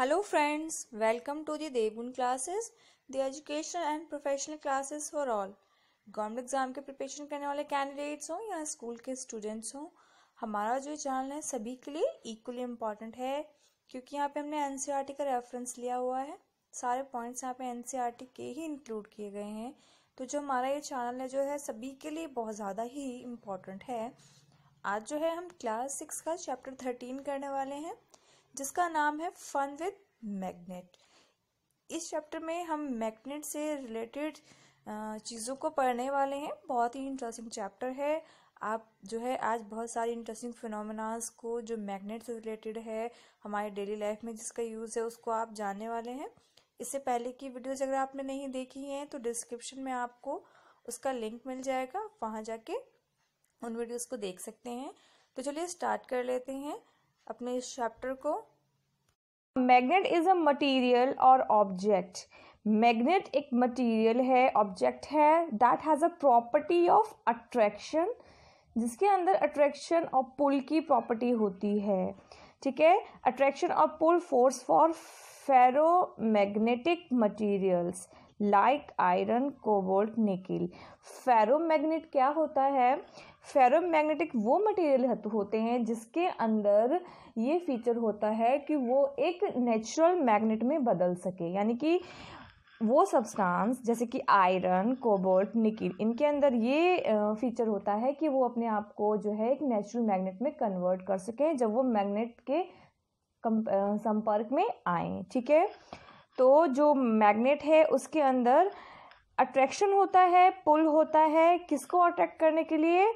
hello friends welcome to the Devgun classes the educational and professional classes for all government exam के preparation करने वाले candidates हों या school के students हों हमारा जो चैनल है सभी के लिए इक्वली इम्पॉर्टेंट है क्योंकि यहाँ पे हमने एन e का रेफरेंस लिया हुआ है सारे पॉइंट्स यहाँ पे एन e के ही इंक्लूड किए गए हैं तो जो हमारा ये चैनल है जो है सभी के लिए बहुत ज़्यादा ही इम्पॉर्टेंट है आज जो है हम क्लास सिक्स का चैप्टर थर्टीन करने वाले हैं जिसका नाम है फन विद मैग्नेट इस चैप्टर में हम मैग्नेट से रिलेटेड चीज़ों को पढ़ने वाले हैं बहुत ही इंटरेस्टिंग चैप्टर है आप जो है आज बहुत सारी इंटरेस्टिंग फिनोमिनाज को जो मैग्नेट से रिलेटेड है हमारे डेली लाइफ में जिसका यूज़ है उसको आप जानने वाले हैं इससे पहले की वीडियोज़ अगर आपने नहीं देखी हैं तो डिस्क्रिप्शन में आपको उसका लिंक मिल जाएगा वहाँ जाके उन वीडियोज़ को देख सकते हैं तो चलिए स्टार्ट कर लेते हैं अपने इस चैप्टर को मैग्नेट इज अ मटेरियल और ऑब्जेक्ट मैग्नेट एक मटेरियल है ऑब्जेक्ट है that has a property of attraction जिसके अंदर अट्रैक्शन और पुल की प्रॉपर्टी होती है ठीक है अट्रैक्शन और pull force for ferromagnetic materials like iron cobalt nickel ferromagnet क्या होता है फेरम मैग्नेटिक वो मटेरियल होते हैं जिसके अंदर ये फीचर होता है कि वो एक नेचुरल मैग्नेट में बदल सके यानी कि वो सब्सटेंस जैसे कि आयरन कोबोल्ट निकिल इनके अंदर ये फीचर होता है कि वो अपने आप को जो है एक नेचुरल मैग्नेट में कन्वर्ट कर सकें जब वो मैग्नेट के संपर्क में आए ठीक है तो जो मैग्नेट है उसके अंदर अट्रैक्शन होता है पुल होता है किसको अट्रैक्ट करने के लिए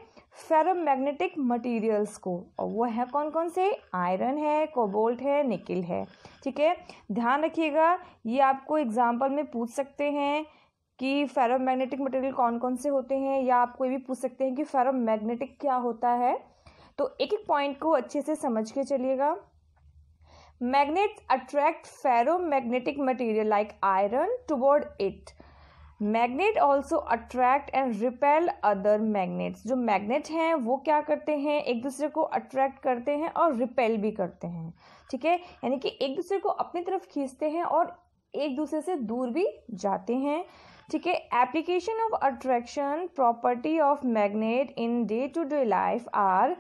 फेरोमैग्नेटिक मटेरियल्स को और वो है कौन कौन से आयरन है कोबोल्ट है निकिल है ठीक है ध्यान रखिएगा ये आपको एग्जाम्पल में पूछ सकते हैं कि फेरोमैग्नेटिक मटेरियल कौन कौन से होते हैं या आपको ये भी पूछ सकते हैं कि फेरोमैग्नेटिक क्या होता है तो एक एक पॉइंट को अच्छे से समझ के चलिएगा magnets attract ferromagnetic material like iron toward it magnet also attract and repel other magnets जो मैग्नेट हैं वो क्या करते हैं एक दूसरे को अट्रैक्ट करते हैं और रिपेल भी करते हैं ठीक है यानी कि एक दूसरे को अपनी तरफ खींचते हैं और एक दूसरे से दूर भी जाते हैं ठीक है application of attraction property of magnet in day to day life are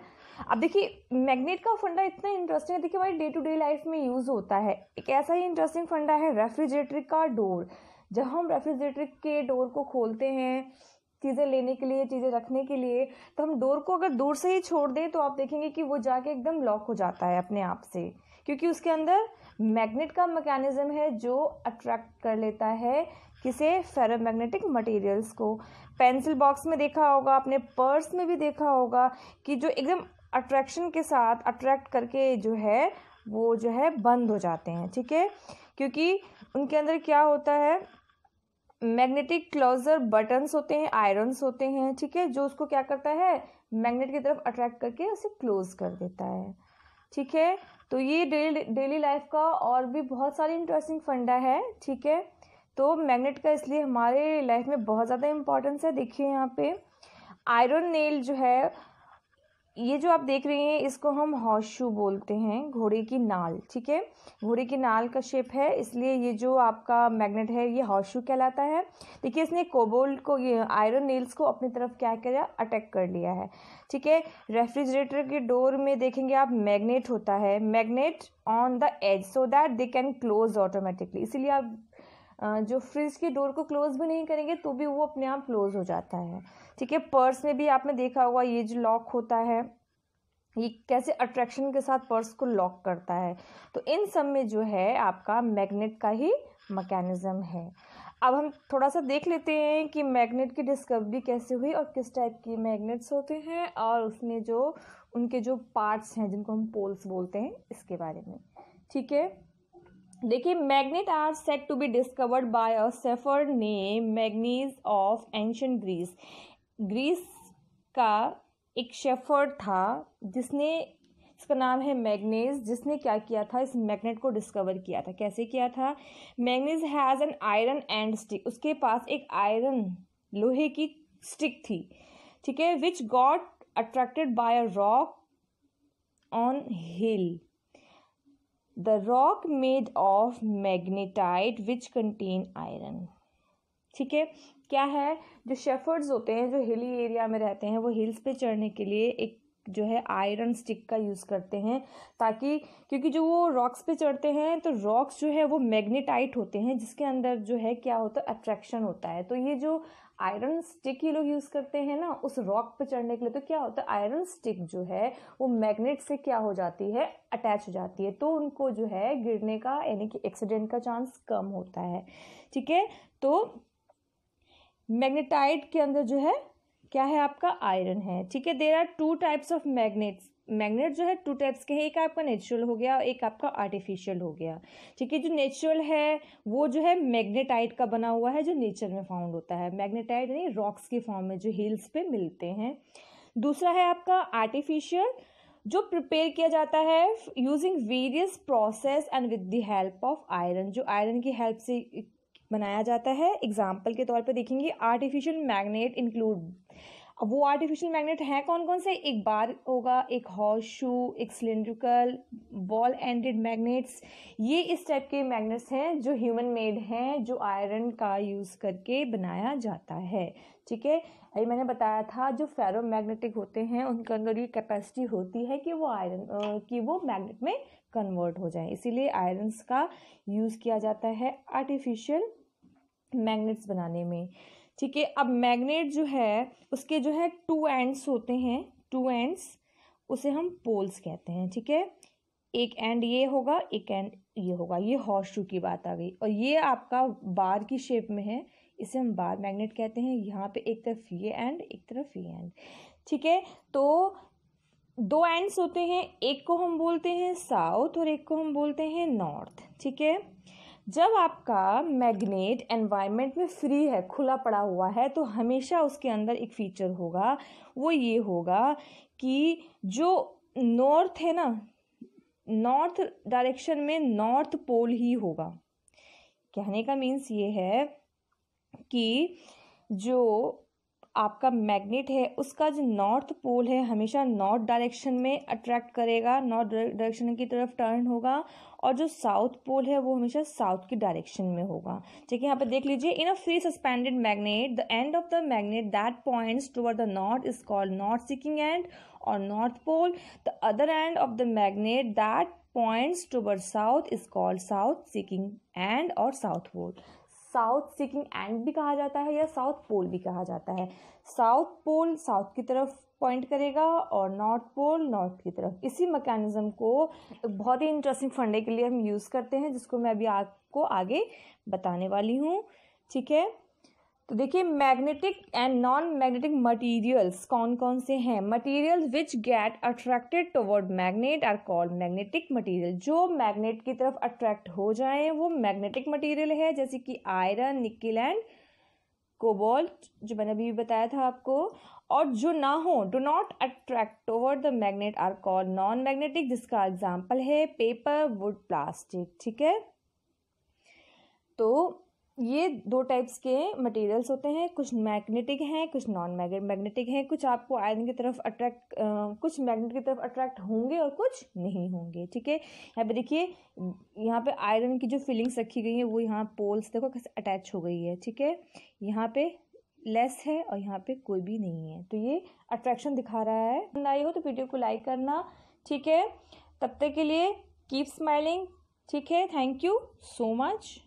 अब देखिए मैग्नेट का फंडा इतना इंटरेस्टिंग है देखिए हमारी डे टू डे लाइफ में यूज़ होता है एक ऐसा ही इंटरेस्टिंग फंडा है रेफ्रिजरेटर का डोर जब हम रेफ्रिजरेटर के डोर को खोलते हैं चीज़ें लेने के लिए चीज़ें रखने के लिए तो हम डोर को अगर दूर से ही छोड़ दें तो आप देखेंगे कि वो जाके एकदम लॉक हो जाता है अपने आप से क्योंकि उसके अंदर मैग्नेट का मैकेनिज़्म है जो अट्रैक्ट कर लेता है किसे फेरोमैग्नेटिक मटेरियल्स को पेंसिल बॉक्स में देखा होगा अपने पर्स में भी देखा होगा कि जो एकदम अट्रैक्शन के साथ अट्रैक्ट करके जो है वो जो है बंद हो जाते हैं ठीक है क्योंकि उनके अंदर क्या होता है मैग्नेटिक क्लोजर बटन्स होते हैं आयरन्स होते हैं ठीक है जो उसको क्या करता है मैग्नेट की तरफ अट्रैक्ट करके उसे क्लोज कर देता है ठीक है तो ये डेली डेली लाइफ का और भी बहुत सारी इंटरेस्टिंग फंडा है ठीक है तो मैग्नेट का इसलिए हमारे लाइफ में बहुत ज़्यादा इम्पोर्टेंस है देखिए यहाँ पे आयरन नेल जो है ये जो आप देख रहे हैं इसको हम हॉशू बोलते हैं घोड़े की नाल ठीक है घोड़े की नाल का शेप है इसलिए ये जो आपका मैग्नेट है ये हॉशू कहलाता है देखिए इसने कोबोल्ट को ये आयरन नेल्स को अपनी तरफ क्या किया अटैक कर लिया है ठीक है रेफ्रिजरेटर के डोर में देखेंगे आप मैग्नेट होता है magnet on the edge so that they can close automatically इसीलिए आप जो फ्रिज की डोर को क्लोज़ भी नहीं करेंगे तो भी वो अपने आप क्लोज़ हो जाता है ठीक है पर्स में भी आपने देखा होगा ये जो लॉक होता है ये कैसे अट्रैक्शन के साथ पर्स को लॉक करता है तो इन सब में जो है आपका मैग्नेट का ही मकैनिज़म है अब हम थोड़ा सा देख लेते हैं कि मैग्नेट की डिस्कवरी कैसे हुई और किस टाइप की मैग्नेट्स होते हैं और उसमें जो उनके जो पार्ट्स हैं जिनको हम पोल्स बोलते हैं इसके बारे में ठीक है देखिए magnet are said to be discovered by a shepherd name Magnes of ancient Greece Greece का एक शेफर था जिसने इसका नाम है मैग्नेस जिसने क्या किया था इस मैग्नेट को डिस्कवर किया था कैसे किया था Magnes has an iron end stick उसके पास एक आयरन लोहे की स्टिक थी ठीक है which got attracted by a rock on hill the rock made of magnetite which contain iron ठीक है क्या है जो शेफर्ड्स होते हैं जो हिली एरिया में रहते हैं वो हिल्स पे चढ़ने के लिए एक जो है आयरन स्टिक का यूज़ करते हैं ताकि क्योंकि जो वो रॉक्स पे चढ़ते हैं तो रॉक्स जो है वो मैग्नेटाइट होते हैं जिसके अंदर जो है क्या होता है अट्रैक्शन होता है तो ये जो आयरन स्टिक ये लोग यूज करते हैं ना उस रॉक पे चढ़ने के लिए तो क्या होता है आयरन स्टिक जो है वो मैग्नेट से क्या हो जाती है अटैच हो जाती है तो उनको जो है गिरने का यानी कि एक्सीडेंट का चांस कम होता है ठीक है तो मैग्नेटाइट के अंदर जो है क्या है आपका आयरन है ठीक है there are two types of magnets magnet जो है टू टाइप्स के हैं एक आपका नेचुरल हो गया और एक आपका आर्टिफिशियल हो गया ठीक है जो नेचुरल है वो जो है मैग्नेटाइट का बना हुआ है जो नेचर में फाउंड होता है मैग्नेटाइट यानी रॉक्स के फॉर्म में जो हिल्स पे मिलते हैं दूसरा है आपका आर्टिफिशियल जो प्रिपेयर किया जाता है using various process and with the help of iron जो आयरन की हेल्प से बनाया जाता है एग्जाम्पल के तौर पर देखेंगे आर्टिफिशियल मैग्नेट इंक्लूड अब वो आर्टिफिशियल मैग्नेट हैं कौन कौन से एक बार होगा एक हॉर्स शू एक सिलेंड्रिकल बॉल एंडेड मैग्नेट्स ये इस टाइप के मैग्नेट्स हैं जो ह्यूमन मेड हैं जो आयरन का यूज़ करके बनाया जाता है ठीक है अभी मैंने बताया था जो फेरो मैग्नेटिक होते हैं उनके अंदर ये कैपेसिटी होती है कि वो आयरन कि वो मैग्नेट में कन्वर्ट हो जाए इसीलिए आयरन्स का यूज़ किया जाता है आर्टिफिशियल मैग्नेट्स बनाने में ठीक है अब मैग्नेट जो है उसके जो है टू एंड्स होते हैं टू एंड्स उसे हम पोल्स कहते हैं ठीक है एक एंड ये होगा एक एंड ये होगा ये हॉर्स की बात आ गई और ये आपका बार की शेप में है इसे हम बार मैग्नेट कहते हैं यहाँ पे एक तरफ ये एंड एक तरफ ये एंड ठीक है तो दो एंड्स होते हैं एक को हम बोलते हैं साउथ और एक को हम बोलते हैं नॉर्थ ठीक है जब आपका मैग्नेट एनवायरनमेंट में फ्री है खुला पड़ा हुआ है तो हमेशा उसके अंदर एक फीचर होगा वो ये होगा कि जो नॉर्थ है ना नॉर्थ डायरेक्शन में नॉर्थ पोल ही होगा कहने का मीन्स ये है कि जो आपका मैग्नेट है उसका जो नॉर्थ पोल है हमेशा नॉर्थ डायरेक्शन में अट्रैक्ट करेगा नॉर्थ डायरेक्शन की तरफ टर्न होगा और जो साउथ पोल है वो हमेशा साउथ की डायरेक्शन में होगा ठीक है यहाँ पर देख लीजिए in a free suspended magnet the end of the magnet that points toward the north is called north seeking end और north pole the other end of the magnet that points toward south is called south seeking end और south pole south seeking end भी कहा जाता है या south pole भी कहा जाता है साउथ पोल साउथ की तरफ पॉइंट करेगा और नॉर्थ पोल नॉर्थ की तरफ इसी मैकेनिज्म को बहुत ही इंटरेस्टिंग फंडे के लिए हम यूज़ करते हैं जिसको मैं अभी आपको आगे बताने वाली हूँ ठीक है तो देखिए magnetic and non magnetic materials कौन कौन से हैं materials which get attracted toward magnet are called magnetic material जो मैग्नेट की तरफ अट्रैक्ट हो जाए वो मैग्नेटिक मटेरियल है जैसे कि आयरन निकिल एंड कोबोल्ट जो मैंने अभी बताया था आपको और जो ना हो do not attract toward the magnet are called non magnetic जिसका एग्जाम्पल है पेपर वुड प्लास्टिक ठीक है तो ये दो टाइप्स के मटेरियल्स होते हैं कुछ मैग्नेटिक हैं कुछ नॉन मैग्नेटिक हैं कुछ आपको आयरन की तरफ अट्रैक्ट कुछ मैग्नेट की तरफ अट्रैक्ट होंगे और कुछ नहीं होंगे ठीक है यहाँ पे देखिए यहाँ पे आयरन की जो फीलिंग्स रखी गई हैं वो यहाँ पोल्स देखो कैसे अटैच हो गई है ठीक है यहाँ पे लेस है और यहाँ पे कोई भी नहीं है तो ये अट्रैक्शन दिखा रहा है आई हो तो वीडियो को लाइक करना ठीक है तब तक के लिए कीप स्माइलिंग ठीक है थैंक यू सो मच